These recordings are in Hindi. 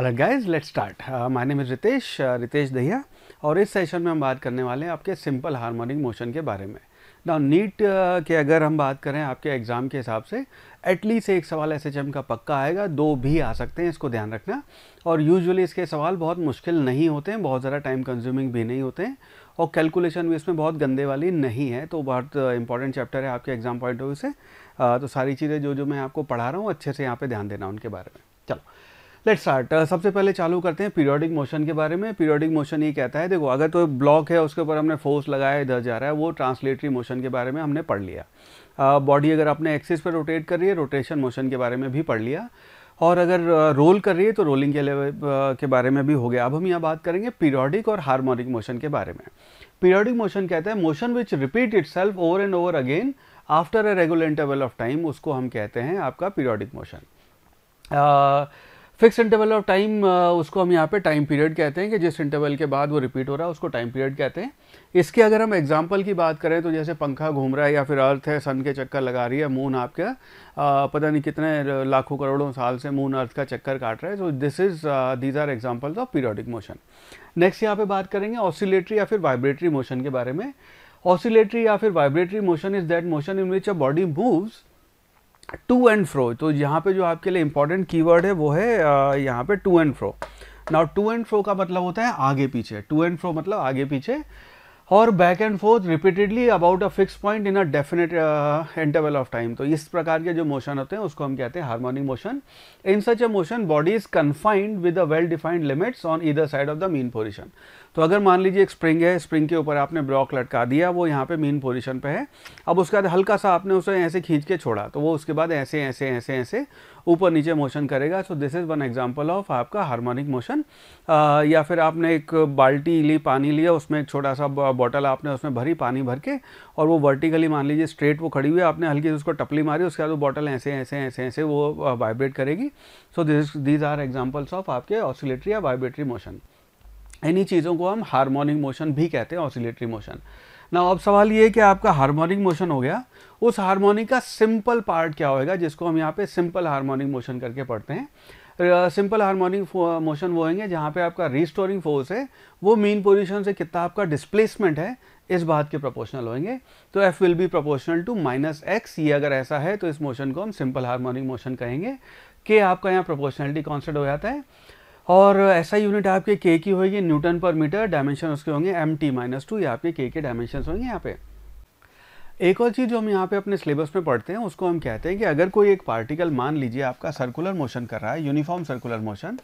अलग guys let start my name is Ritesh Ritesh Dahiya और इस सेशन में हम बात करने वाले हैं आपके सिंपल हार्मोनिक मोशन के बारे में ना नीट uh, के अगर हम बात करें आपके एग्ज़ाम के हिसाब से एटलीस्ट एक सवाल एस का पक्का आएगा दो भी आ सकते हैं इसको ध्यान रखना और यूजुअली इसके सवाल बहुत मुश्किल नहीं होते हैं बहुत ज़्यादा टाइम कंज्यूमिंग भी नहीं होते हैं और कैलकुलेशन भी इसमें बहुत गंदे वाली नहीं है तो बहुत इंपॉर्टेंट uh, चैप्टर है आपके एग्ज़ाम पॉइंट ऑफ व्यू से uh, तो सारी चीज़ें जो जो मैं आपको पढ़ा रहा हूँ अच्छे से यहाँ पर ध्यान देना उनके बारे में चलो लेट स्टार्ट uh, सबसे पहले चालू करते हैं पीरियोडिक मोशन के बारे में पीरियोडिक मोशन ये कहता है देखो अगर तो ब्लॉक है उसके ऊपर हमने फोर्स लगाया इधर जा रहा है वो ट्रांसलेटरी मोशन के बारे में हमने पढ़ लिया बॉडी uh, अगर आपने एक्सिस पर रोटेट कर रही है रोटेशन मोशन के बारे में भी पढ़ लिया और अगर रोल uh, कर रही है तो रोलिंग के लेवल के बारे में भी हो गया अब हम यहाँ बात करेंगे पीरियोडिक और हारमोनिक मोशन के बारे में पीरियोडिक मोशन कहता है motion which repeat itself over and over again after a regular interval of time उसको हम कहते हैं आपका periodic motion fix interval of time उसको हम यहाँ पे टाइम पीरियड कहते हैं कि जिस इंटरवल के बाद वो रिपीट हो रहा है उसको टाइम पीरियड कहते हैं इसके अगर हम एग्जांपल की बात करें तो जैसे पंखा घूम रहा है या फिर अर्थ है सन के चक्कर लगा रही है मून आपके आ, पता नहीं कितने लाखों करोड़ों साल से मून अर्थ का चक्कर काट रहा है so this is these are examples of periodic motion next यहाँ पर बात करेंगे ऑसिलेटरी या फिर वाइब्रेटरी मोशन के बारे में ऑसिलेटरी या फिर vibratory motion is that motion in which a body moves to and fro तो यहाँ पे जो आपके लिए इंपॉर्टेंट कीवर्ड है वो है यहाँ पे to and fro now to and fro का मतलब होता है आगे पीछे टू एंड फ्रो मतलब आगे पीछे और back and forth repeatedly about a fix point in a definite interval of time तो इस प्रकार के जो मोशन होते हैं उसको हम कहते हैं harmonic motion in such a motion body is confined with a well defined limits on either side of the main position तो अगर मान लीजिए एक स्प्रिंग है स्प्रिंग के ऊपर आपने ब्लॉक लटका दिया वो यहाँ पे मेन पोजीशन पे है अब उसके बाद हल्का सा आपने उसे ऐसे खींच के छोड़ा तो वो उसके बाद ऐसे ऐसे ऐसे ऐसे ऊपर नीचे मोशन करेगा so this is one example of आपका हार्मोनिक मोशन या फिर आपने एक बाल्टी ली पानी लिया उसमें एक छोटा सा बॉटल आपने उसमें भरी पानी भर के और वो वर्टिकली मान लीजिए स्ट्रेट वो खड़ी हुई आपने हल्की उसको टपली मारी उसके बाद वो बॉटल ऐसे ऐसे ऐसे ऐसे वो वाइब्रेट करेगी so this these are examples of आपके ऑसिलेटरी या वाइब्रेटरी मोशन इन्हीं चीज़ों को हम हारमोनिक मोशन भी कहते हैं ऑसिलेटरी मोशन ना अब सवाल ये है कि आपका हारमोनिक मोशन हो गया उस हारमोनिक का सिंपल पार्ट क्या होएगा जिसको हम यहाँ पे सिंपल हारमोनिक मोशन करके पढ़ते हैं सिंपल हार्मोनिक मोशन वो होंगे जहाँ पे आपका रिस्टोरिंग फोर्स है वो मेन पोजीशन से कितना आपका डिस्प्लेसमेंट है इस बात के प्रोपोर्शनल होंगे तो F will be proportional to minus X ये अगर ऐसा है तो इस मोशन को हम सिंपल हारमोनिक मोशन कहेंगे कि आपका यहाँ प्रोपोर्शनलिटी कॉन्सेट हो जाता है और ऐसा यूनिट आपके के की होगी न्यूटन पर मीटर डायमेंशन उसके होंगे एम टी माइनस टू ये आपके के के डायमेंशन होंगे यहाँ पे एक और चीज़ जो हम यहाँ पे अपने सिलेबस में पढ़ते हैं उसको हम कहते हैं कि अगर कोई एक पार्टिकल मान लीजिए आपका सर्कुलर मोशन कर रहा है यूनिफॉर्म सर्कुलर मोशन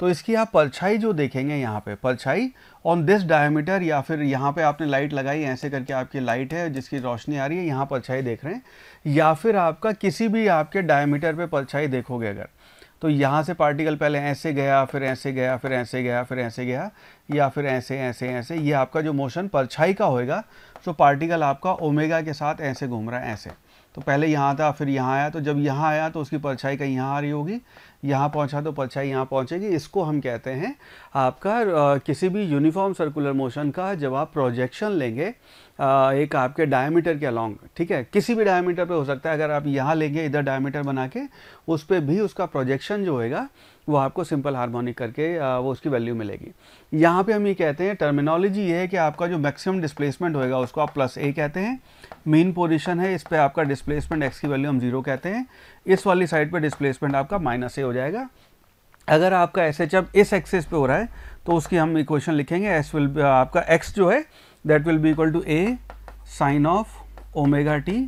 तो इसकी आप परछाई जो देखेंगे यहाँ पे परछाई ऑन दिस डायमीटर या फिर यहाँ पे आपने लाइट लगाई ऐसे करके आपकी लाइट है जिसकी रोशनी आ रही है यहाँ परछाई देख रहे हैं या फिर आपका किसी भी आपके डायमीटर पे परछाई देखोगे अगर तो यहाँ से पार्टिकल पहले ऐसे गया फिर ऐसे गया फिर ऐसे गया फिर ऐसे गया या फिर ऐसे ऐसे ऐसे ये आपका जो मोशन परछाई का होएगा तो पार्टिकल आपका ओमेगा के साथ ऐसे घूम रहा है ऐसे तो पहले यहाँ था फिर यहाँ आया तो जब यहाँ आया तो उसकी परछाई कहीं यहाँ आ रही होगी यहाँ पहुँचा तो परछाई यहाँ पहुँचेगी इसको हम कहते हैं आपका आ, किसी भी यूनिफॉर्म सर्कुलर मोशन का जब आप प्रोजेक्शन लेंगे आ, एक आपके डायमीटर के अलॉन्ग ठीक है किसी भी डायमीटर पे हो सकता है अगर आप यहाँ लेंगे इधर डायमीटर बना के उस पर भी उसका प्रोजेक्शन जो होगा वो आपको सिंपल हार्मोनिक करके वो उसकी वैल्यू मिलेगी यहाँ पे हम ये कहते हैं टर्मिनोलॉजी ये है कि आपका जो मैक्सिमम डिस्प्लेसमेंट होएगा उसको आप प्लस ए कहते हैं मेन पोजीशन है इस पर आपका डिस्प्लेसमेंट एक्स की वैल्यू हम जीरो कहते हैं इस वाली साइड पर डिस्प्लेसमेंट आपका माइनस ए हो जाएगा अगर आपका एस एच अब इस एक्सेस पर हो रहा है तो उसकी हम इक्वेशन लिखेंगे एस विल आपका एक्स जो है that will be equal to A sine of omega T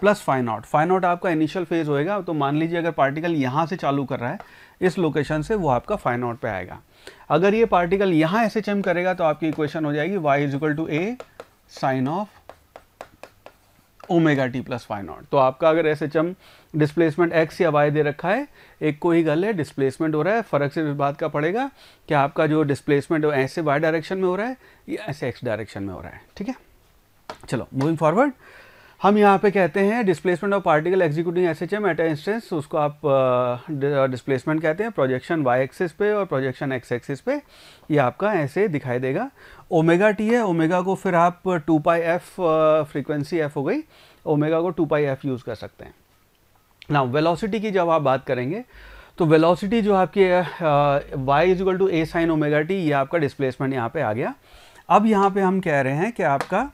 plus phi naught phi naught आपका इनिशियल फेज होएगा तो मान लीजिए अगर पार्टिकल यहाँ से चालू कर रहा है इस लोकेशन से वो आपका फाइन आउट पे आएगा अगर ये पार्टिकल यहाँ ऐसे चम करेगा तो आपकी इक्वेशन हो जाएगी y is equal to A sine of omega T plus phi naught तो आपका अगर S H M displacement X या वाई दे रखा है एक को ही गल है डिस्प्लेसमेंट हो रहा है फ़र्क सिर्फ इस बात का पड़ेगा कि आपका जो डिस्प्लेसमेंट ऐसे वाई डायरेक्शन में हो रहा है या ऐसे एक्स डायरेक्शन में हो रहा है ठीक है चलो मूविंग फॉरवर्ड हम यहाँ पे कहते हैं displacement of particle executing S H M at instance उसको आप डिस्प्लेसमेंट कहते हैं प्रोजेक्शन वाई एक्सिस पे और प्रोजेक्शन एक्स एक्सिस पे ये आपका ऐसे दिखाई देगा ओमेगा टी है ओमेगा को फिर आप two pi F frequency F हो गई ओमेगा को टू पाई एफ यूज़ कर सकते हैं ना वेलोसिटी की जब आप बात करेंगे तो वेलोसिटी जो आपकी Y is equal to A sine omega T ये आपका डिस्प्लेसमेंट यहाँ पे आ गया अब यहाँ पे हम कह रहे हैं कि आपका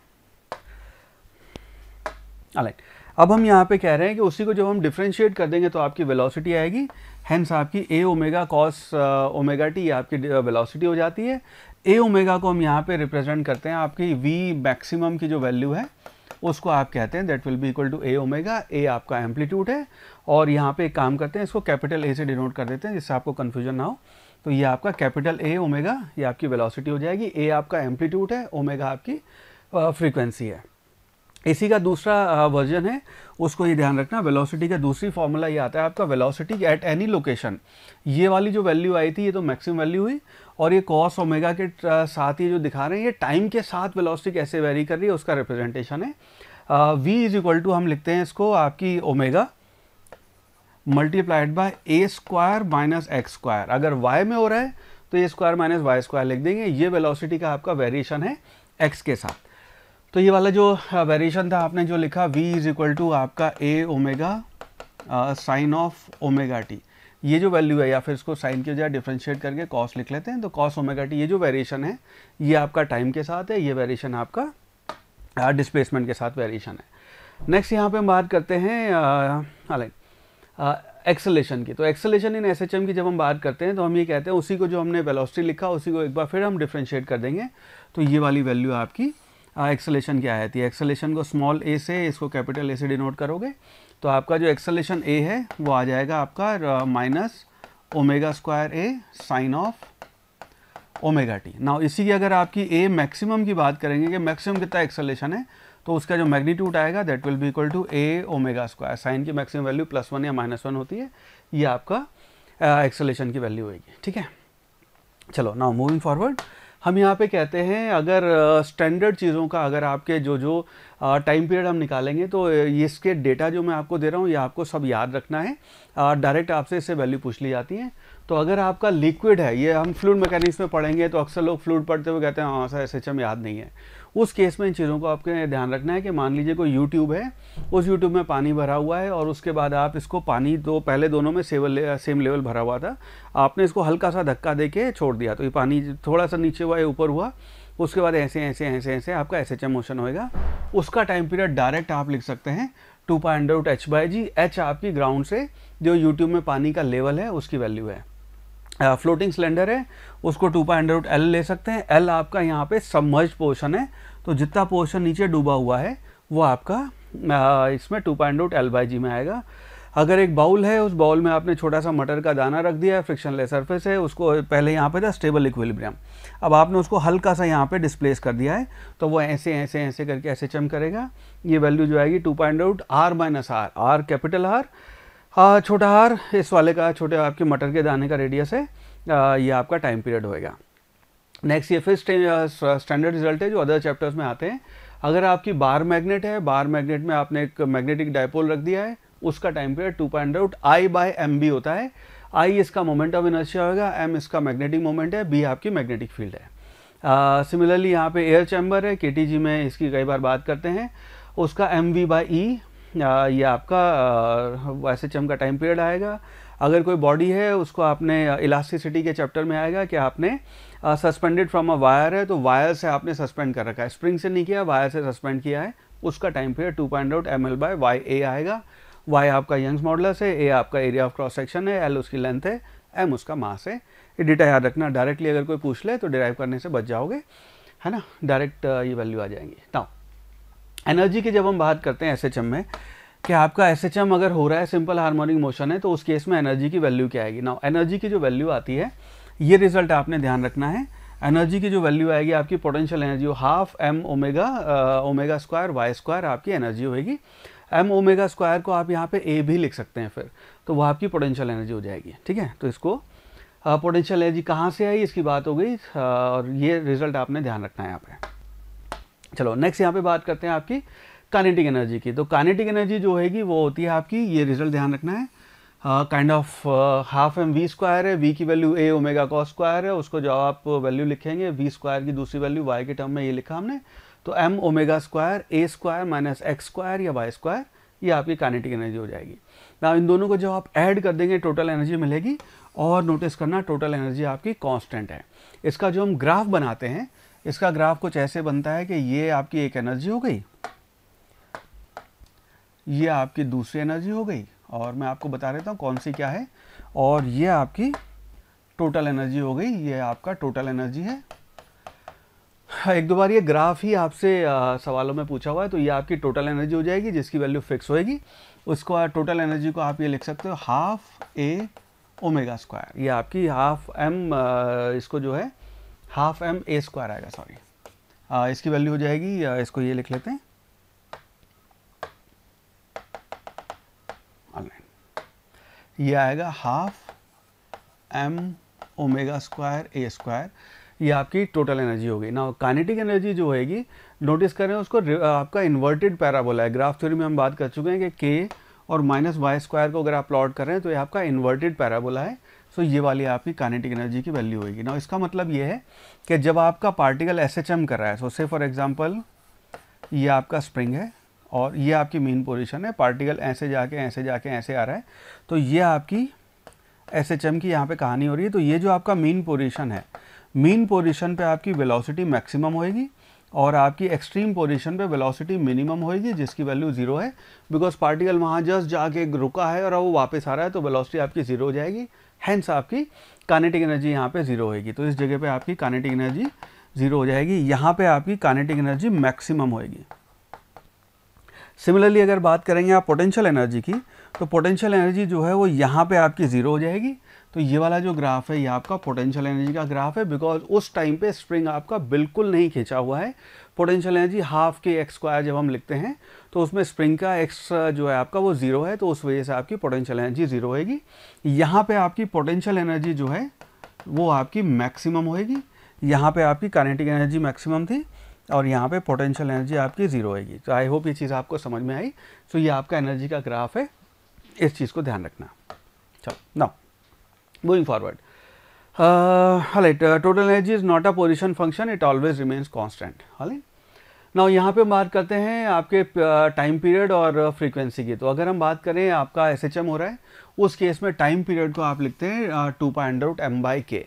अलग अब हम यहाँ पे कह रहे हैं कि उसी को जब हम डिफ्रेंशिएट कर देंगे तो आपकी वेलोसिटी आएगी हैंस आपकी A omega cos omega T आपकी वेलोसिटी uh, हो जाती है ए ओमेगा को हम यहाँ पे रिप्रेजेंट करते हैं आपकी वी मैक्सिमम की जो वैल्यू है उसको आप कहते हैं that will be equal to A omega A आपका एम्पलीट्यूड है और यहाँ पर एक काम करते हैं इसको कैपिटल ए से डिनोट कर देते हैं जिससे आपको कन्फ्यूजन ना हो तो ये आपका कैपिटल ए ओमेगा ये आपकी वेलासिटी हो जाएगी ए आपका एम्पलीट्यूड है ओमेगा आपकी फ्रिक्वेंसी uh, है इसी का दूसरा वर्जन है उसको ये ध्यान रखना वेलोसिटी का दूसरी फॉर्मूला ये आता है आपका वेलोसिटी एट एनी लोकेशन ये वाली जो वैल्यू आई थी ये तो मैक्सिमम वैल्यू हुई और ये कॉस ओमेगा के साथ ये जो दिखा रहे हैं ये टाइम के साथ वेलोसिटी कैसे वेरी कर रही है उसका रिप्रेजेंटेशन है वी इज इक्वल टू हम लिखते हैं इसको आपकी omega multiplied by A square minus x square अगर वाई में हो रहा है तो A square minus Y square लिख देंगे ये वेलोसिटी का आपका वेरिएशन है एक्स के साथ तो ये वाला जो वेरिएशन था आपने जो लिखा v इज इक्वल टू आपका a omega sine of omega T ये जो वैल्यू है या फिर इसको साइन की बजाय डिफ्रेंशिएट करके कॉस लिख लेते हैं तो कॉस ओमेगा टी ये जो वेरिएशन है ये आपका टाइम के साथ है ये वेरिएशन आपका डिस्प्लेसमेंट के साथ वेरिएशन है नेक्स्ट यहाँ पे हम बात करते हैं हालांकि एक्सेलेशन की तो एक्सेलेशन इन एस की जब हम बात करते हैं तो हम ये कहते हैं उसी को जो हमने वेलोसिटी लिखा उसी को एक बार फिर हम डिफ्रेंशिएट कर देंगे तो ये वाली वैल्यू आपकी एक्सलेशन क्या है एक्सलेशन को स्मॉल ए से इसको कैपिटल ए से डिनोट करोगे तो आपका जो एक्सलेशन ए है वो आ जाएगा आपका minus omega square A sine of omega T now इसी की अगर आपकी ए मैक्सिमम की बात करेंगे कि मैक्सिमम कितना एक्सलेशन है तो उसका जो मैग्नीट्यूड आएगा that will be equal to A omega square sine की मैक्सिमम वैल्यू प्लस वन या माइनस वन होती है ये आपका एक्सलेशन की वैल्यू होगी ठीक है चलो नाउ मूविंग फॉरवर्ड हम यहाँ पे कहते हैं अगर स्टैंडर्ड चीज़ों का अगर आपके जो जो टाइम पीरियड हम निकालेंगे तो इसके डेटा जो मैं आपको दे रहा हूँ ये आपको सब याद रखना है डायरेक्ट आपसे इससे वैल्यू पूछ ली जाती है तो अगर आपका लिक्विड है ये हम फ्लूड मैकेनिक्स में पढ़ेंगे तो अक्सर लोग फ्लूड पढ़ते हुए कहते हैं हाँ सर एस याद नहीं है उस केस में इन चीज़ों को आपके ध्यान रखना है कि मान लीजिए कोई यूट्यूब है उस यूट्यूब में पानी भरा हुआ है और उसके बाद आप इसको पानी तो पहले दोनों में सेवल ले, सेम लेवल भरा हुआ था आपने इसको हल्का सा धक्का दे के छोड़ दिया तो ये पानी थोड़ा सा नीचे हुआ या ऊपर हुआ उसके बाद ऐसे ऐसे ऐसे ऐसे आपका एस एच एम मोशन होएगा उसका टाइम पीरियड डायरेक्ट आप लिख सकते हैं two pi under H by G H आपकी ग्राउंड से जो यूट्यूब में पानी का लेवल है उसकी वैल्यू है फ्लोटिंग uh, सिलेंडर है उसको टू पाई अंडर एल ले सकते हैं एल आपका यहाँ पे सबमर्ज पोर्शन है तो जितना पोर्शन नीचे डूबा हुआ है वो आपका uh, इसमें two pi under L by G में आएगा अगर एक बाउल है उस बाउल में आपने छोटा सा मटर का दाना रख दिया है फ्रिक्शनलेस सर्फेस है उसको पहले यहाँ पे था स्टेबल इक्विलिब्रियम अब आपने उसको हल्का सा यहाँ पे डिस्प्लेस कर दिया है तो वो ऐसे ऐसे ऐसे करके ऐसे चम करेगा ये वैल्यू जो आएगी two point out R minus R R capital R छोटा आर इस वाले का छोटे आपके मटर के दाने का रेडियस है आ, ये आपका टाइम पीरियड होएगा नेक्स्ट ये फिर स्टैंडर्ड रिजल्ट है जो अदर चैप्टर्स में आते हैं अगर आपकी बार मैग्नेट है बार मैग्नेट में आपने एक मैग्नेटिक डायपोल रख दिया है उसका time period two point out I by M B होता है आई इसका मोमेंट ऑफ इनर्शिया होगा एम इसका मैग्नेटिक मोमेंट है बी आपकी मैग्नेटिक फील्ड है सिमिलरली uh, यहाँ पे एयर चैम्बर है के में इसकी कई बार बात करते हैं उसका एम वी बाई ई ये आपका वैसे एच एम का टाइम पीरियड आएगा अगर कोई बॉडी है उसको आपने इलास्टिसिटी के चैप्टर में आएगा कि आपने सस्पेंडेड फ्रॉम अ वायर है तो वायर से आपने सस्पेंड कर रखा है स्प्रिंग से नहीं किया वायर से सस्पेंड किया है उसका time period two point out M L by Y A आएगा वाई आपका यंग्स मॉडलस है ए आपका एरिया ऑफ क्रॉस सेक्शन है एल उसकी लेंथ है एम उसका मास है ये डेटा याद रखना डायरेक्टली अगर कोई पूछ ले तो डिराइव करने से बच जाओगे है ना डायरेक्ट ये वैल्यू आ जाएंगी ना एनर्जी की जब हम बात करते हैं एस में कि आपका एस अगर हो रहा है सिंपल हार्मोनिक मोशन है तो उस केस में एनर्जी की वैल्यू क्या आएगी नाउ एनर्जी की जो वैल्यू आती है ये रिजल्ट आपने ध्यान रखना है एनर्जी की जो वैल्यू आएगी आपकी potential energy half M omega omega square Y square आपकी एनर्जी होगी एम ओमेगा स्क्वायर को आप यहाँ पे ए भी लिख सकते हैं फिर तो वह आपकी पोटेंशियल एनर्जी हो जाएगी ठीक है तो इसको पोटेंशियल एनर्जी कहाँ से आई इसकी बात हो गई और ये रिजल्ट आपने ध्यान रखना है यहाँ पे चलो नेक्स्ट यहाँ पे बात करते हैं आपकी कानेटिक एनर्जी की तो कानेटिक एनर्जी जो होगी वो होती है आपकी ये रिजल्ट ध्यान रखना है kind of half M V square है वी की value A omega cos square है उसको जो आप वैल्यू लिखेंगे वी स्क्वायर की दूसरी वैल्यू वाई के टर्म में ये लिखा हमने तो M omega square A square minus x square या वाई स्क्वायर ये आपकी कानेटिक एनर्जी हो जाएगी ना इन दोनों को जब आप ऐड कर देंगे टोटल एनर्जी मिलेगी और नोटिस करना टोटल एनर्जी आपकी कांस्टेंट है इसका जो हम ग्राफ बनाते हैं इसका ग्राफ कुछ ऐसे बनता है कि ये आपकी एक एनर्जी हो गई ये आपकी दूसरी एनर्जी हो गई और मैं आपको बता देता हूँ कौन सी क्या है और ये आपकी टोटल एनर्जी हो गई ये आपका टोटल एनर्जी है हाँ, एक दो बार ये ग्राफ ही आपसे सवालों में पूछा हुआ है तो ये आपकी टोटल एनर्जी हो जाएगी जिसकी वैल्यू फिक्स होएगी उसको टोटल एनर्जी को आप ये लिख सकते हो हाफ ए ओमेगा स्क्वायर ये आपकी हाफ एम इसको जो है हाफ एम ए स्क्वायर आएगा सॉरी इसकी वैल्यू हो जाएगी इसको ये लिख लेते हैं ये आएगा half M omega square A square ये आपकी टोटल एनर्जी होगी ना काइनेटिक एनर्जी जो होगी नोटिस करें उसको आपका इन्वर्टेड पैराबोला है ग्राफ थ्योरी में हम बात कर चुके हैं कि के और माइनस वाई स्क्वायर को अगर आप प्लॉट कर रहे हैं तो ये आपका इन्वर्टेड पैराबोला है सो ये वाली आपकी काइनेटिक एनर्जी की वैल्यू होगी ना इसका मतलब ये है कि जब आपका पार्टिकल एस एच एम कर रहा है सो से फॉर एग्जाम्पल ये आपका स्प्रिंग है और ये आपकी मेन पोजिशन है पार्टिकल ऐसे जाके ऐसे जाके ऐसे आ रहा है तो ये आपकी एस एच एम की यहाँ पे कहानी हो रही है तो ये जो आपका मेन पोजिशन है मीन पोजीशन पे आपकी वेलोसिटी मैक्सिमम होएगी और आपकी एक्सट्रीम पोजीशन पे वेलोसिटी मिनिमम होएगी जिसकी वैल्यू जीरो है बिकॉज पार्टिकल वहाँ जस्ट जाके रुका है और अब वो वापस आ रहा है तो वेलोसिटी आपकी जीरो हो जाएगी हैंस आपकी कानेटिक एनर्जी यहाँ पे जीरो होएगी तो इस जगह पे आपकी कानेटिक एनर्जी जीरो हो जाएगी यहाँ पे आपकी कानेटिक एनर्जी मैक्सिमम होएगी सिमिलरली अगर बात करेंगे आप पोटेंशियल एनर्जी की तो पोटेंशियल एनर्जी जो है वो यहाँ पे आपकी ज़ीरो हो जाएगी तो ये वाला जो ग्राफ है ये आपका पोटेंशियल एनर्जी का ग्राफ है बिकॉज उस टाइम पे स्प्रिंग आपका बिल्कुल नहीं खींचा हुआ है potential energy half K X square जब हम लिखते हैं तो उसमें स्प्रिंग का एक्स जो है आपका वो ज़ीरो है तो उस वजह से आपकी पोटेंशियल एनर्जी ज़ीरो होएगी यहाँ पर आपकी पोटेंशियल एनर्जी जो है वो आपकी मैक्सिमम होएगी यहाँ पर आपकी कानेटिक एनर्जी मैक्सिमम थी और यहाँ पे पोटेंशियल एनर्जी आपकी ज़ीरो आएगी तो आई होप ये चीज़ आपको समझ में आई तो ये आपका एनर्जी का ग्राफ है इस चीज़ को ध्यान रखना चलो now Moving forward, uh, alright, uh, total energy is not a position function, it always remains constant. Alright. Now यहाँ पे बात करते हैं आपके टाइम uh, पीरियड और फ्रीक्वेंसी uh, की तो अगर हम बात करें आपका एस एच एम हो रहा है उस केस में टाइम पीरियड को आप लिखते हैं two pi under M by K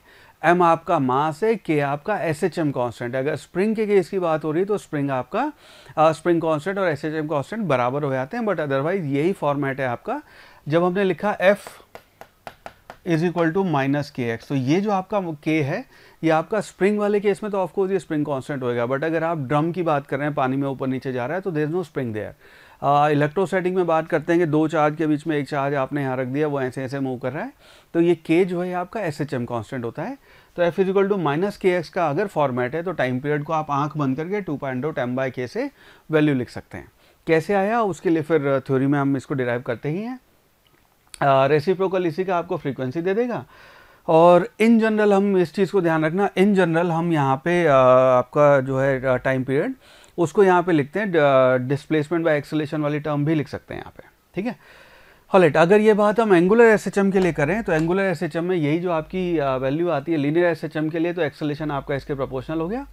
M आपका मास है के आपका एस एच एम कॉन्स्टेंट अगर स्प्रिंग के केस की बात हो रही है तो स्प्रिंग आपका आ, स्प्रिंग कॉन्स्टेंट और एस एच एम कॉन्स्टेंट बराबर हो जाते हैं बट अदरवाइज यही फॉर्मेट है आपका जब हमने लिखा F is equal to minus K X तो ये जो आपका के है ये आपका स्प्रिंग वाले केस में तो ऑफकोर्स ये स्प्रिंग कांस्टेंट होएगा बट अगर आप ड्रम की बात कर रहे हैं पानी में ऊपर नीचे जा रहा है तो there no spring there electrostatic में बात करते हैं कि दो चार्ज के बीच में एक चार्ज आपने यहाँ रख दिया वो ऐसे ऐसे मूव कर रहा है तो ये के जो है आपका एस एच एम कॉन्स्टेंट होता है तो F is equal to minus K X का अगर फॉर्मेट है तो टाइम पीरियड को आप आंख बंद करके टू पॉइंट टेम बाई के से वैल्यू लिख सकते हैं कैसे आया उसके लिए फिर थ्योरी में हम इसको डिराइव करते ही हैं रेसिप्रोकल इसी का आपको फ्रीक्वेंसी दे देगा और इन जनरल हम इस चीज़ को ध्यान रखना इन जनरल हम यहाँ पे आपका जो है टाइम पीरियड उसको यहाँ पे लिखते हैं डिस्प्लेसमेंट बाय एक्सलेशन वाली टर्म भी लिख सकते हैं यहाँ पे ठीक है हॉलेट अगर ये बात हम एंगुलर एस के लिए करें तो एंगुलर एस में यही जो आपकी वैल्यू आती है लीनियर एस के लिए तो एक्सलेशन आपका इसके प्रपोर्शनल हो गया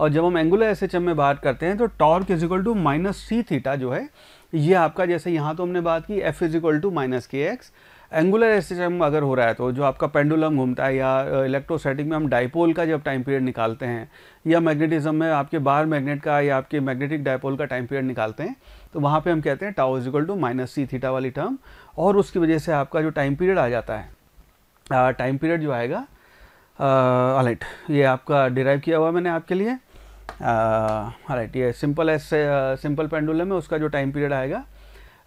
और जब हम एंगुलर एस में बात करते हैं तो torque is equal to minus C theta जो है ये आपका जैसे यहाँ तो हमने बात की F is equal to minus K X angular a system अगर हो रहा है तो जो आपका पेंडुलम घूमता है या इलेक्ट्रोसेटिक में हम डाइपोल का जब टाइम पीरियड निकालते हैं या मैग्नेटिज्म में आपके बाहर मैग्नेट का या आपके मैग्नेटिक डाइपोल का टाइम पीरियड निकालते हैं तो वहाँ पे हम कहते हैं tau is equal to minus C theta वाली टर्म और उसकी वजह से आपका जो टाइम पीरियड आ जाता है टाइम पीरियड जो आएगा अलाइट ये आपका डिराइव किया हुआ मैंने आपके लिए राइट uh, ये सिंपल एस सिंपल पेंडुलम है उसका जो टाइम पीरियड आएगा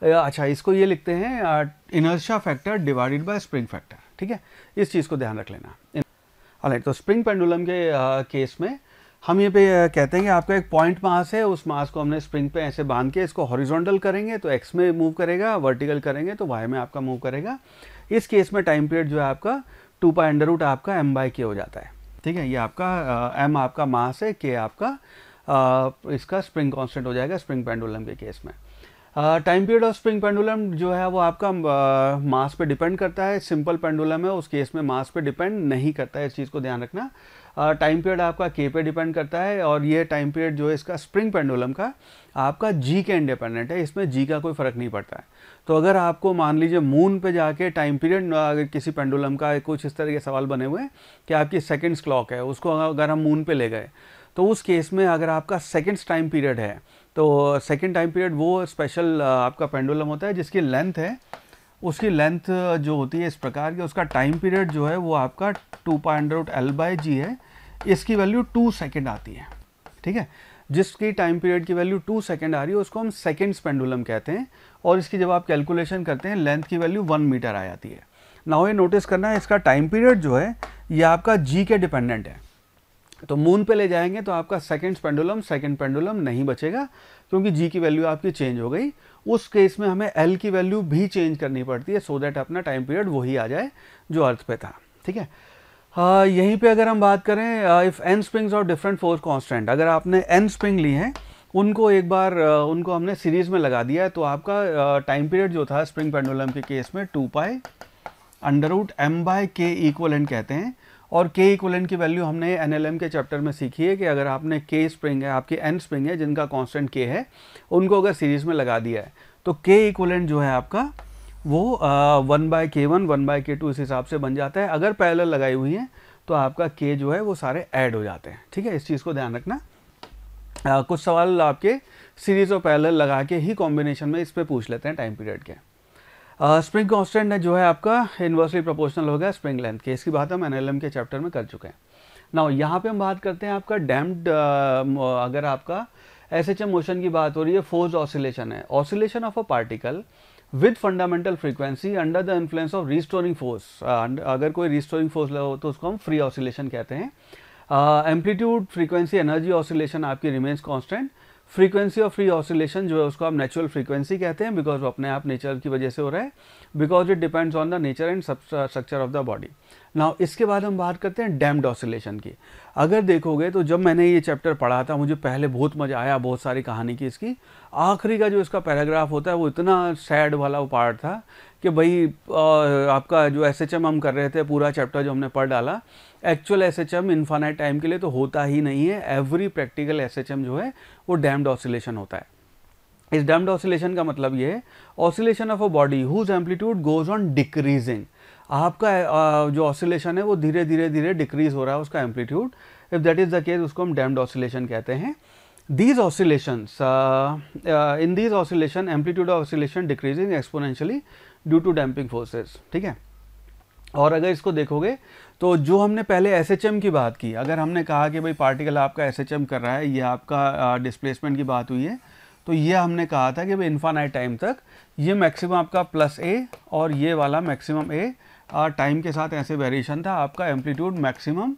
uh, अच्छा इसको ये लिखते हैं inertia factor divided by spring factor ठीक है इस चीज़ को ध्यान रख लेना राइट तो स्प्रिंग पेंडुलम के आ, uh, केस में हम ये पे कहते हैं कि आपका एक पॉइंट मास है उस मास को हमने स्प्रिंग पे ऐसे बांध के इसको हॉरिजॉन्टल करेंगे तो एक्स में मूव करेगा वर्टिकल करेंगे तो वाई में आपका मूव करेगा इस केस में टाइम पीरियड जो है आपका टू पाई अंडर रूट आपका एम बाई के हो जाता है ठीक है ये आपका एम आपका मास है के आपका uh, इसका स्प्रिंग कांस्टेंट हो जाएगा स्प्रिंग पेंडुलम के केस में time period of spring pendulum जो है वो आपका मास पे डिपेंड करता है सिंपल पेंडुलम है उस केस में मास पे डिपेंड नहीं करता है इस चीज़ को ध्यान रखना टाइम पीरियड आपका के पे डिपेंड करता है और ये टाइम पीरियड जो है इसका स्प्रिंग पेंडुलम का आपका जी के इंडिपेंडेंट है इसमें जी का कोई फ़र्क नहीं पड़ता है तो अगर आपको मान लीजिए मून पे जाके टाइम पीरियड अगर किसी पेंडुलम का कुछ इस तरह के सवाल बने हुए हैं कि आपकी सेकेंड्स क्लॉक है उसको अगर हम मून पे ले गए तो उस केस में अगर आपका सेकेंड्स टाइम पीरियड है तो सेकेंड टाइम पीरियड वो स्पेशल आपका पेंडुलम होता है जिसकी लेंथ है उसकी लेंथ जो होती है इस प्रकार की उसका टाइम पीरियड जो है वो आपका two point L by G है इसकी वैल्यू टू सेकेंड आती है ठीक है जिसकी टाइम पीरियड की वैल्यू टू सेकेंड आ रही है उसको हम सेकेंड पेंडुलम कहते हैं और इसकी जब आप कैलकुलेशन करते हैं लेंथ की वैल्यू वन मीटर आ जाती है नाउ ये नोटिस करना है इसका टाइम पीरियड जो है ये आपका जी के डिपेंडेंट है तो मून पे ले जाएंगे तो आपका सेकेंड पेंडुलम सेकेंड पेंडुलम नहीं बचेगा क्योंकि जी की वैल्यू आपकी चेंज हो गई उस केस में हमें एल की वैल्यू भी चेंज करनी पड़ती है सो so दैट अपना टाइम पीरियड वही आ जाए जो अर्थ पे था ठीक है हाँ, यहीं पे अगर हम बात करें इफ़ एन स्प्रिंग्स और डिफरेंट फोर्स कांस्टेंट अगर आपने एन स्प्रिंग ली है उनको एक बार uh, उनको हमने सीरीज़ में लगा दिया है तो आपका टाइम uh, पीरियड जो था स्प्रिंग पेंडुलम के केस में two pi under root M by K equal कहते हैं और के इक्वल की वैल्यू हमने एन के चैप्टर में सीखी है कि अगर आपने के स्प्रिंग है आपकी एन स्प्रिंग है जिनका कॉन्स्टेंट के है उनको अगर सीरीज़ में लगा दिया है तो के इक्वलेंट जो है आपका वो one by K one one by K two इस हिसाब से बन जाता है अगर पैरेलल लगाई हुई है तो आपका के जो है वो सारे ऐड हो जाते हैं ठीक है इस चीज़ को ध्यान रखना आ, कुछ सवाल आपके सीरीज और पैरेलल लगा के ही कॉम्बिनेशन में इस पर पूछ लेते हैं टाइम पीरियड के स्प्रिंग कॉन्स्टेंट जो है आपका इन्वर्सली प्रोपोर्शनल हो गया स्प्रिंग लेंथ के इसकी बात हम एन के चैप्टर में कर चुके हैं ना यहाँ पर हम बात करते हैं आपका डैम्ड अगर आपका एस एच एम मोशन की बात हो रही है फोर्स ऑसिलेशन है oscillation of a particle with fundamental frequency under the influence of restoring force अगर कोई रिस्टोरिंग फोर्स लगा हो तो उसको हम फ्री ऑसिलेशन कहते हैं एम्पलीट्यूड फ्रीक्वेंसी एनर्जी ऑसिलेशन आपकी remains constant frequency of free oscillation जो है उसको आप नेचुरल फ्रीक्वेंसी कहते हैं बिकॉज वो अपने आप नेचर की वजह से हो रहा है because it depends on the nature and structure of the body now इसके बाद हम बात करते हैं डैम्ड ऑसिलेशन की अगर देखोगे तो जब मैंने ये चैप्टर पढ़ा था मुझे पहले बहुत मज़ा आया बहुत सारी कहानी की इसकी आखिरी का जो इसका पैराग्राफ होता है वो इतना सैड वाला वो पार्ट था कि भाई आपका जो एस एच एम हम कर रहे थे पूरा चैप्टर जो हमने पढ़ डाला actual S H M infinite time के लिए तो होता ही नहीं है every practical S H M जो है वो डैम्ड ऑसिलेशन होता है इस डैम्ड ऑसिलेशन का मतलब ये है oscillation of a body whose amplitude goes on decreasing आपका जो ऑसिलेशन है वो धीरे धीरे धीरे डिक्रीज हो रहा है उसका amplitude if that is the case उसको हम डैम्ड ऑसिलेशन कहते हैं these oscillations uh, uh, in these oscillation amplitude of oscillation decreasing exponentially due to damping forces ठीक है और अगर इसको देखोगे तो जो हमने पहले एस एच एम की बात की अगर हमने कहा कि भाई पार्टिकल आपका एस एच एम कर रहा है ये आपका डिस्प्लेसमेंट uh, की बात हुई है तो ये हमने कहा था कि भाई इन्फानाइट टाइम तक ये मैक्सिमम आपका प्लस ए और ये वाला मैक्सिमम ए टाइम के साथ ऐसे वेरिएशन था आपका एम्पलीट्यूड मैक्सिमम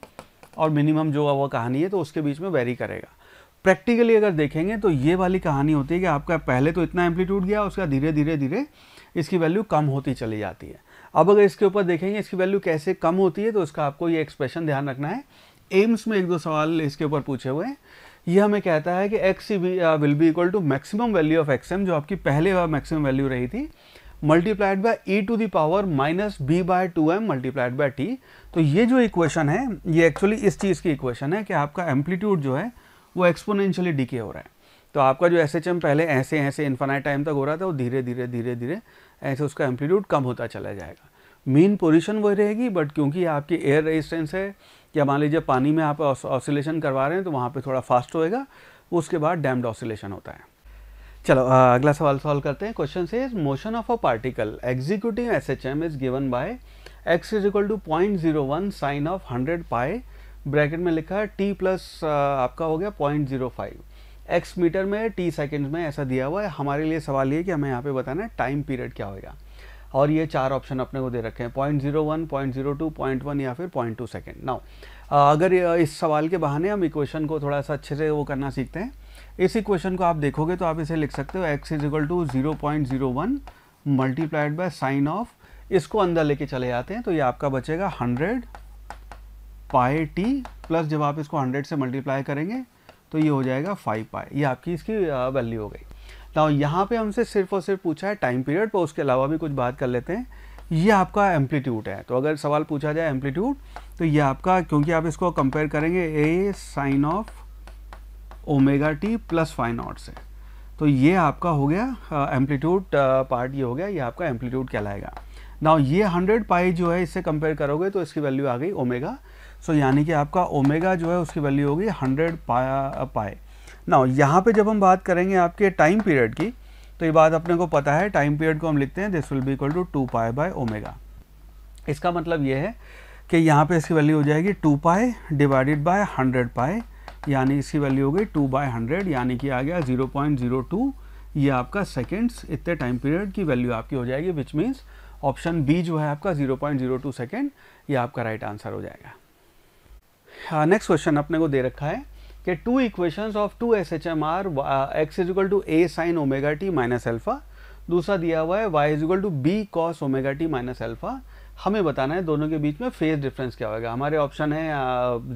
और मिनिमम जो वो कहानी है तो उसके बीच में वेरी करेगा प्रैक्टिकली अगर देखेंगे तो ये वाली कहानी होती है कि आपका पहले तो इतना एम्पलीट्यूड गया उसका धीरे धीरे धीरे इसकी वैल्यू कम होती चली जाती है अब अगर इसके ऊपर देखेंगे इसकी वैल्यू कैसे कम होती है तो उसका आपको ये एक्सप्रेशन ध्यान रखना है एम्स में एक दो सवाल इसके ऊपर पूछे हुए हैं ये हमें कहता है कि x will be equal to maximum value of x m जो आपकी पहले बार मैक्सिमम वैल्यू रही थी multiplied by e to the power minus b by two m multiplied by t तो ये जो इक्वेशन है ये एक्चुअली इस चीज़ की इक्वेशन है कि आपका एम्पलीट्यूड जो है वो एक्सपोनेंशियली डीके हो रहा है तो आपका जो एस एच एम पहले ऐसे ऐसे इन्फानाइट टाइम तक हो रहा था वो धीरे धीरे धीरे धीरे ऐसे उसका एम्पलीट्यूड कम होता चला जाएगा मेन पोजिशन वही रहेगी बट क्योंकि आपकी एयर रेजिस्टेंस है या मान लीजिए पानी में आप ऑसिलेशन करवा रहे हैं तो वहाँ पर थोड़ा फास्ट होएगा उसके बाद डैम्ड ऑसिलेशन होता है चलो अगला सवाल सॉल्व करते हैं question says is motion of a particle executive S H M is given by x is equal to point zero one sine of hundred pi bracket में लिखा है टी प्लस आपका हो गया point zero five x meter में टी सेकेंड में ऐसा दिया हुआ है हमारे लिए सवाल ये कि हमें यहाँ पे बताना है टाइम पीरियड क्या होगा और ये चार ऑप्शन अपने को दे रखे हैं point zero one point zero two point one या फिर पॉइंट टू सेकेंड नाउ अगर इस सवाल के बहाने हम इक्वेशन को थोड़ा सा अच्छे से वो करना सीखते हैं इस इक्वेशन को आप देखोगे तो आप इसे लिख सकते हो x is equal to zero point zero one multiplied by sine of इसको अंदर लेके चले जाते हैं तो ये आपका बचेगा हंड्रेड पाए टी प्लस जब आप इसको 100 से मल्टीप्लाई करेंगे तो ये हो जाएगा फाइव पाए ये आपकी इसकी वैल्यू हो गई तो यहाँ पे हमसे सिर्फ और सिर्फ पूछा है टाइम पीरियड पर उसके अलावा भी कुछ बात कर लेते हैं ये आपका एम्पलीट्यूड है तो अगर सवाल पूछा जाए एम्पलीट्यूड तो ये आपका क्योंकि आप इसको कंपेयर करेंगे a sine of omega T plus phi naught से तो ये आपका हो गया एम्पलीट्यूड पार्ट ये हो गया ये आपका एम्पलीट्यूड कहलाएगा ना ये हंड्रेड पाई जो है इससे कंपेयर करोगे तो इसकी वैल्यू आ गई ओमेगा सो so, यानी कि आपका ओमेगा जो है उसकी वैल्यू होगी हंड्रेड पाया पाए ना यहाँ पे जब हम बात करेंगे आपके टाइम पीरियड की तो ये बात अपने को पता है टाइम पीरियड को हम लिखते हैं this will be equal to two pi by omega इसका मतलब ये है कि यहाँ पे इसकी वैल्यू हो जाएगी to pi divided by hundred pi यानी इसकी वैल्यू हो गई टू बाय हंड्रेड यानी कि आ गया ज़ीरो पॉइंट ज़ीरो टू ये आपका सेकेंड्स इतने टाइम पीरियड की वैल्यू आपकी हो जाएगी विच मीन्स ऑप्शन बी जो है आपका zero point zero two second ये आपका राइट right आंसर हो जाएगा नेक्स्ट हाँ, क्वेश्चन अपने को दे रखा है कि two equations of two S H M are x is equal to A sine omega t minus alpha दूसरा दिया हुआ है y is equal to b cos omega t minus alpha हमें बताना है दोनों के बीच में फेज डिफरेंस क्या होगा हमारे ऑप्शन है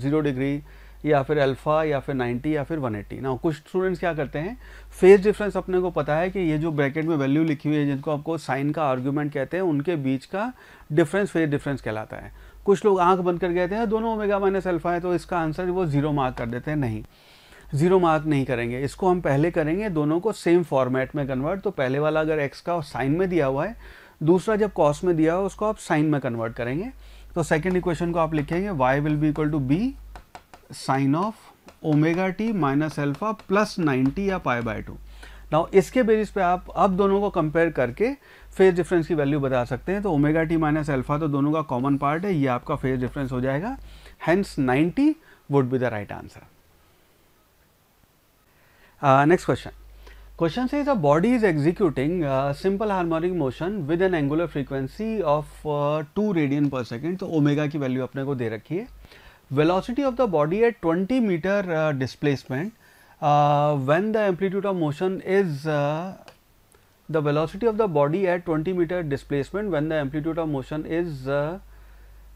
ज़ीरो डिग्री या फिर अल्फ़ा या फिर 90 या फिर 180 एट्टी ना कुछ स्टूडेंट्स क्या करते हैं फेज डिफरेंस अपने को पता है कि ये जो ब्रैकेट में वैल्यू लिखी हुई है जिनको आपको साइन का आर्ग्यूमेंट कहते हैं उनके बीच का डिफरेंस फेज डिफरेंस कहलाता है कुछ लोग आंख बंद कर गए थे दोनों ओमेगा माइनस अल्फा है तो इसका आंसर वो ज़ीरो मार्क कर देते हैं नहीं ज़ीरो मार्क नहीं करेंगे इसको हम पहले करेंगे दोनों को सेम फॉर्मेट में कन्वर्ट तो पहले वाला अगर एक्स का साइन में दिया हुआ है दूसरा जब कॉस में दिया हुआ उसको आप साइन में कन्वर्ट करेंगे तो सेकेंड इक्वेशन को आप लिखेंगे y will be equal to b sine of omega t minus alpha plus ninety या पाई बाय टू नाउ इसके बेसिस पे आप अब दोनों को कंपेयर करके फेज डिफरेंस की वैल्यू बता सकते हैं तो ओमेगा टी माइनस एल्फा तो दोनों का कॉमन पार्ट है ये आपका फेज डिफरेंस हो जाएगा hence 90 would be the right answer next question question says body is executing simple harmonic motion with an angular frequency of two radian per second तो ओमेगा की वैल्यू अपने को दे रखी है velocity of the body at twenty meter displacement when the amplitude of motion is the velocity of the body at 20 meter displacement when the amplitude of motion is uh,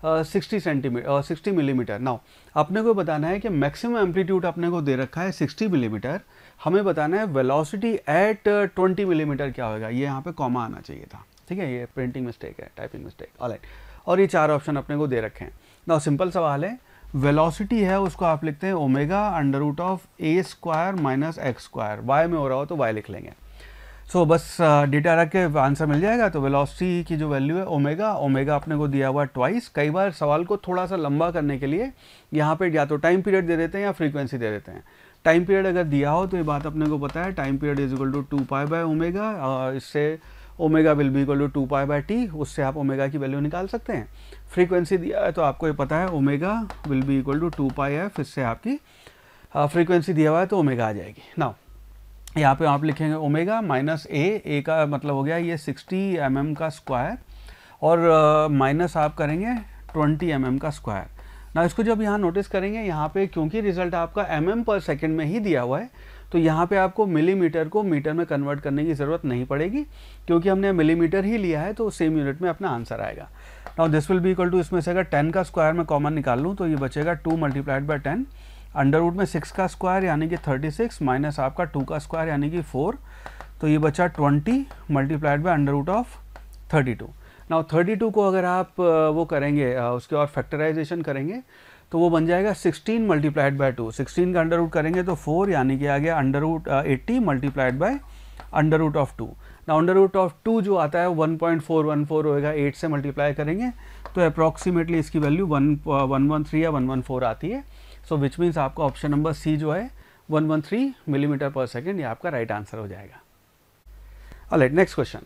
uh, 60 centimeter uh, 60 millimeter now अपने को बताना है कि मैक्सिमम एम्पलीट्यूड अपने को दे रखा है 60 मिलीमीटर हमें बताना है वेलोसिटी एट 20 मिलीमीटर क्या होगा ये यहाँ पे कॉमा आना चाहिए था ठीक है ये प्रिंटिंग मिस्टेक है टाइपिंग मिस्टेक राइट और ये चार ऑप्शन अपने को दे रखे हैं नाउ सिंपल सवाल है वेलोसिटी है उसको आप लिखते हैं omega under root of a square minus x square y में हो रहा हो तो वाई लिख लेंगे सो so, बस डेटा uh, रख के आंसर मिल जाएगा तो वेलोसिटी की जो वैल्यू है ओमेगा ओमेगा अपने को दिया हुआ ट्वाइस कई बार सवाल को थोड़ा सा लंबा करने के लिए यहाँ पे या तो टाइम पीरियड दे देते हैं या फ्रीक्वेंसी दे देते हैं टाइम पीरियड अगर दिया हो तो ये बात अपने को पता है time period is equal to two pi by omega इससे omega will be equal to two pi by t उससे आप ओमेगा की वैल्यू निकाल सकते हैं फ्रीक्वेंसी दिया है तो आपको ये पता है omega will be equal to two pi f इससे आपकी फ्रीक्वेंसी uh, दिया हुआ है तो ओमेगा आ जाएगी नाउ यहाँ पे आप लिखेंगे ओमेगा माइनस ए ए का मतलब हो गया ये 60 एम mm का स्क्वायर और माइनस uh, आप करेंगे 20 एम mm का स्क्वायर ना इसको जब यहाँ नोटिस करेंगे यहाँ पे क्योंकि रिजल्ट आपका एम mm पर सेकंड में ही दिया हुआ है तो यहाँ पे आपको मिलीमीटर को मीटर में कन्वर्ट करने की ज़रूरत नहीं पड़ेगी क्योंकि हमने मिलीमीटर ही लिया है तो सेम यूनिट में अपना आंसर आएगा now this will be equal to इसमें से अगर टेन का स्क्वायर में कॉमन निकाल लूँ तो ये बचेगा two multiplied by ten under root में सिक्स का स्क्वायर यानी कि थर्टी सिक्स माइनस आपका टू का स्क्वायर यानी कि फोर तो ये बचा twenty multiplied under under root of thirty two now thirty two को अगर आप वो करेंगे उसके और फैक्टराइजेशन करेंगे तो वो बन जाएगा sixteen multiplied by two sixteen का अंडर रूट करेंगे तो फोर यानी कि आ गया under root eighty multiplied by under root of two ना अंडर रूट ऑफ टू जो आता है one one point four four होएगा एट से मल्टीप्लाई करेंगे तो अप्रॉक्सीमेटली इसकी value one one one three या वन वन फोर आती है सो विच मीन्स आपका ऑप्शन नंबर सी जो है one one three millimeter per second यह आपका राइट right आंसर हो जाएगा alright next question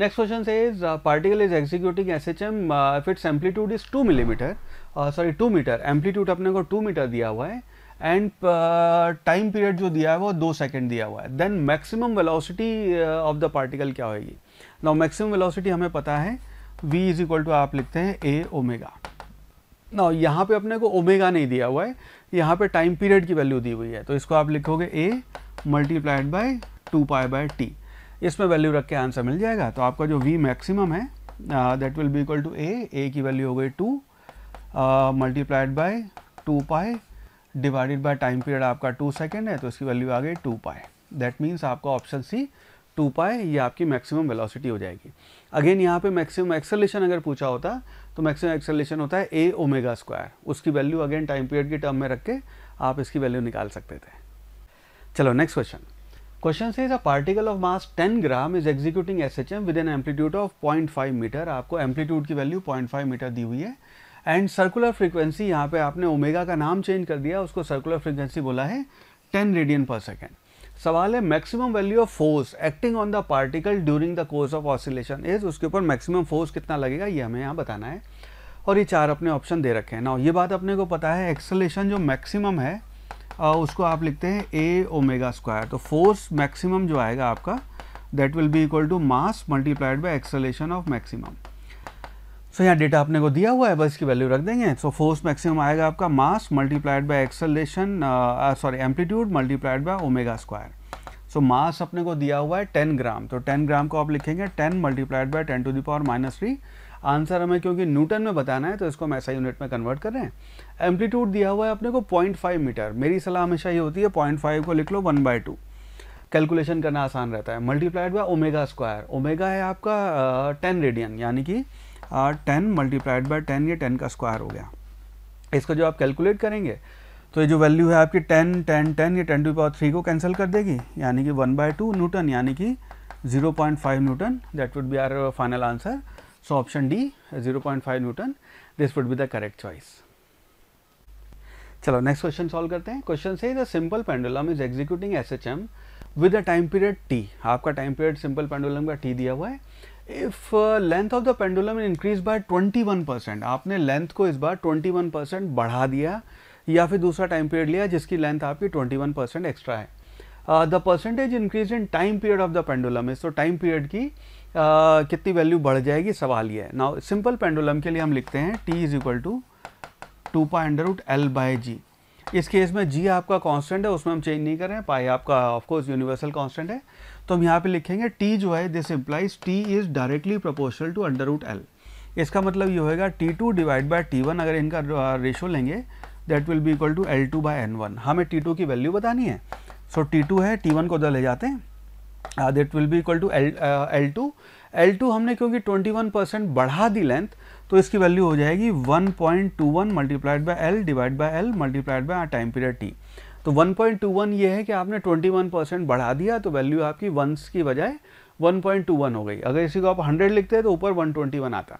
next question says is particle is executing S H M if its amplitude is two millimeter sorry two meter amplitude अपने को टू मीटर दिया हुआ है एंड टाइम पीरियड जो दिया है वो दो सेकेंड दिया हुआ है then maximum velocity of the particle क्या होगी नाउ मैक्सिमम वेलोसिटी हमें पता है v इज इक्वल टू आप लिखते हैं a ओमेगा ना यहाँ पे अपने को ओमेगा नहीं दिया हुआ है यहाँ पे टाइम पीरियड की वैल्यू दी हुई है तो इसको आप लिखोगे a multiplied by two pi by t इसमें वैल्यू रख के आंसर मिल जाएगा तो आपका जो v मैक्सिमम है that will be equal to a a की वैल्यू हो गई two multiplied by two pi divided by time period आपका टू सेकेंड है तो इसकी वैल्यू आ गई टू पाए दैट मीन्स आपका ऑप्शन सी टू पाए ये आपकी मैक्सिमम वेलोसिटी हो जाएगी अगेन यहाँ पे मैक्सिमम एक्सेलेशन अगर पूछा होता तो मैक्सिमम एक्सेलेशन होता है ए ओमेगा स्क्वायर उसकी वैल्यू अगेन टाइम पीरियड के टर्म में रख के आप इसकी वैल्यू निकाल सकते थे चलो next question question says is a particle of mass 10 gram is executing S H M with an amplitude of 0.5 meter आपको एम्पलीट्यूड की वैल्यू 0.5 मीटर दी हुई है एंड सर्कुलर फ्रीक्वेंसी यहाँ पे आपने ओमेगा का नाम चेंज कर दिया उसको सर्कुलर फ्रीक्वेंसी बोला है 10 रेडियन पर सेकेंड सवाल है maximum value of force acting on the particle during the course of oscillation is उसके ऊपर मैक्सिमम फोर्स कितना लगेगा ये हमें यहाँ बताना है और ये चार अपने ऑप्शन दे रखे हैं ना ये बात अपने को पता है एक्सलेशन जो मैक्सिमम है आ, उसको आप लिखते हैं ए ओमेगा स्क्वायर तो फोर्स मैक्सिमम जो आएगा आपका that will be equal to mass multiplied by acceleration of maximum so यहाँ डेटा अपने को दिया हुआ है बस इसकी वैल्यू रख देंगे सो फोर्स मैक्सिमम आएगा आपका mass multiplied by acceleration sorry amplitude multiplied by omega square so mass अपने को दिया हुआ है टेन ग्राम तो टेन ग्राम को आप लिखेंगे ten multiplied by ten to the power minus three answer हमें क्योंकि न्यूटन में बताना है तो इसको हम ऐसा यूनिट में कन्वर्ट कर रहे हैं एम्पलीट्यूड दिया हुआ है अपने को फाइव मीटर मेरी सलाह हमेशा ये होती है फाइव को लिख लो वन बाई टू कैलकुलेशन करना आसान रहता है multiplied by omega square omega है आपका टेन uh, रेडियन यानी कि टेन मल्टीप्लाइड बाई टेन ये टेन का स्क्वायर हो गया इसको जो आप कैलकुलेट करेंगे तो ये जो वैल्यू है आपकी टेन टेन टेन या टेन टू पावर थ्री को कैंसिल कर देगी यानी कि वन बाई टू न्यूटन यानी कि zero point five newton that would be our final answer so option d zero point five newton this would be the correct choice चलो नेक्स्ट क्वेश्चन सॉल्व करते हैं question says the simple pendulum is executing S H M with a time period t आपका टाइम पीरियड सिंपल पेंडुलम का टी दिया हुआ है if length of the pendulum increase by 21 percent आपने लेंथ को इस बार 21 परसेंट बढ़ा दिया या फिर दूसरा टाइम पीरियड लिया जिसकी लेंथ आपकी 21 परसेंट एक्स्ट्रा है the percentage increase in time period of the pendulum is तो टाइम पीरियड की uh, कितनी वैल्यू बढ़ जाएगी सवाल ये है नाउ सिंपल पेंडुलम के लिए हम लिखते हैं t is equal to two pi under root l by g इस केस में जी आपका कांस्टेंट है उसमें हम चेंज नहीं कर रहे हैं पाई आपका ऑफकोर्स यूनिवर्सल कांस्टेंट है तो हम यहाँ पे लिखेंगे t जो है this implies t is directly proportional to under root l इसका मतलब ये होएगा t2 to divide by T अगर इनका रेशो लेंगे that will be equal to l two by n one हमें टी टू की वैल्यू बतानी है सो टी टू है टी वन को उधर ले जाते हैं that will be equal to l l two l two हमने क्योंकि ट्वेंटी वन परसेंट बढ़ा दी लेंथ तो इसकी वैल्यू हो जाएगी one point two one multiplied by l divide by l multiplied by time period t तो 1.21 ये है कि आपने 21 परसेंट बढ़ा दिया तो वैल्यू आपकी वंस की बजाय 1.21 हो गई अगर इसी को आप 100 लिखते हैं तो ऊपर 121 आता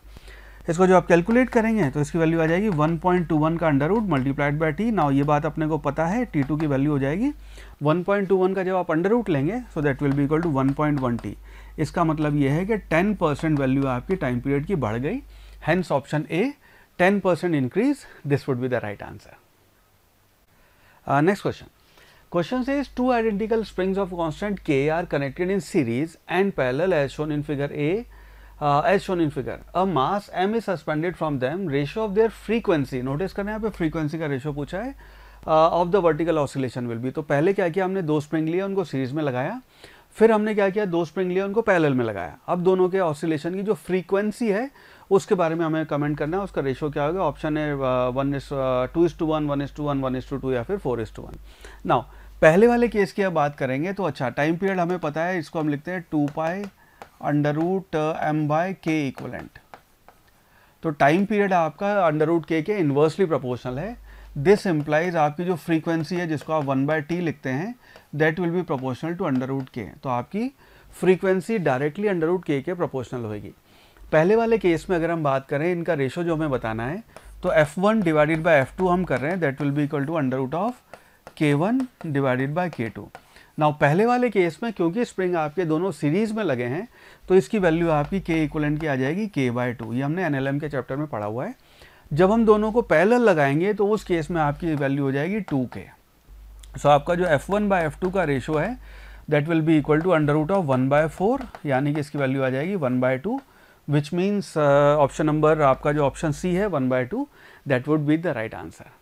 इसको जो आप कैलकुलेट करेंगे तो इसकी वैल्यू आ जाएगी 1.21 का under root multiplied by t now ये बात अपने को पता है टी टू की वैल्यू हो जाएगी 1.21 का जब आप अंडर रूट लेंगे so that will be equal to 1.1 t इसका मतलब ये है कि 10 परसेंट वैल्यू आपकी टाइम पीरियड की बढ़ गई hence option a 10 percent increase this would be the right answer next question question says two identical springs of constant k are connected in series and parallel as shown in figure a as shown in figure a mass m is suspended from them ratio of their frequency notice करने आप फ्रीक्वेंसी का रेशियो पूछा है of the vertical oscillation will be तो पहले क्या किया हमने दो स्प्रिंग लिए उनको सीरीज में लगाया फिर हमने क्या किया दो स्प्रिंग लिए उनको पैरल में लगाया अब दोनों के ऑसिलेशन की जो फ्रीक्वेंसी है उसके बारे में हमें कमेंट करना है उसका रेशो क्या होगा ऑप्शन है one is two is two one one is two one one is two two या फिर four is two one now पहले वाले केस की अब बात करेंगे तो अच्छा टाइम पीरियड हमें पता है इसको हम लिखते हैं two pi under root M by k equivalent तो टाइम पीरियड आपका अंडर रूट के के इन्वर्सली प्रोपोर्शनल है दिस इम्प्लाइज आपकी जो फ्रीक्वेंसी है जिसको आप वन बाय टी लिखते हैं that will be proportional to under root k तो आपकी frequency directly under root k के प्रोपोर्शनल होगी पहले वाले केस में अगर हम बात करें इनका रेशो जो हमें बताना है तो f one divided by f two हम कर रहे हैं that will be equal to under root of k one divided by k two now पहले वाले केस में क्योंकि स्प्रिंग आपके दोनों सीरीज में लगे हैं तो इसकी वैल्यू आपकी के इक्वलेंट की आ जाएगी के बाई टू ये हमने एन के चैप्टर में पढ़ा हुआ है जब हम दोनों को पैरेलल लगाएंगे तो उस केस में आपकी वैल्यू हो जाएगी टू के सो आपका जो f one by f two का रेशो है that will be equal to under root of one by four यानी कि इसकी वैल्यू आ जाएगी one by two which means option number आपका जो ऑप्शन सी है one by two that would be the right answer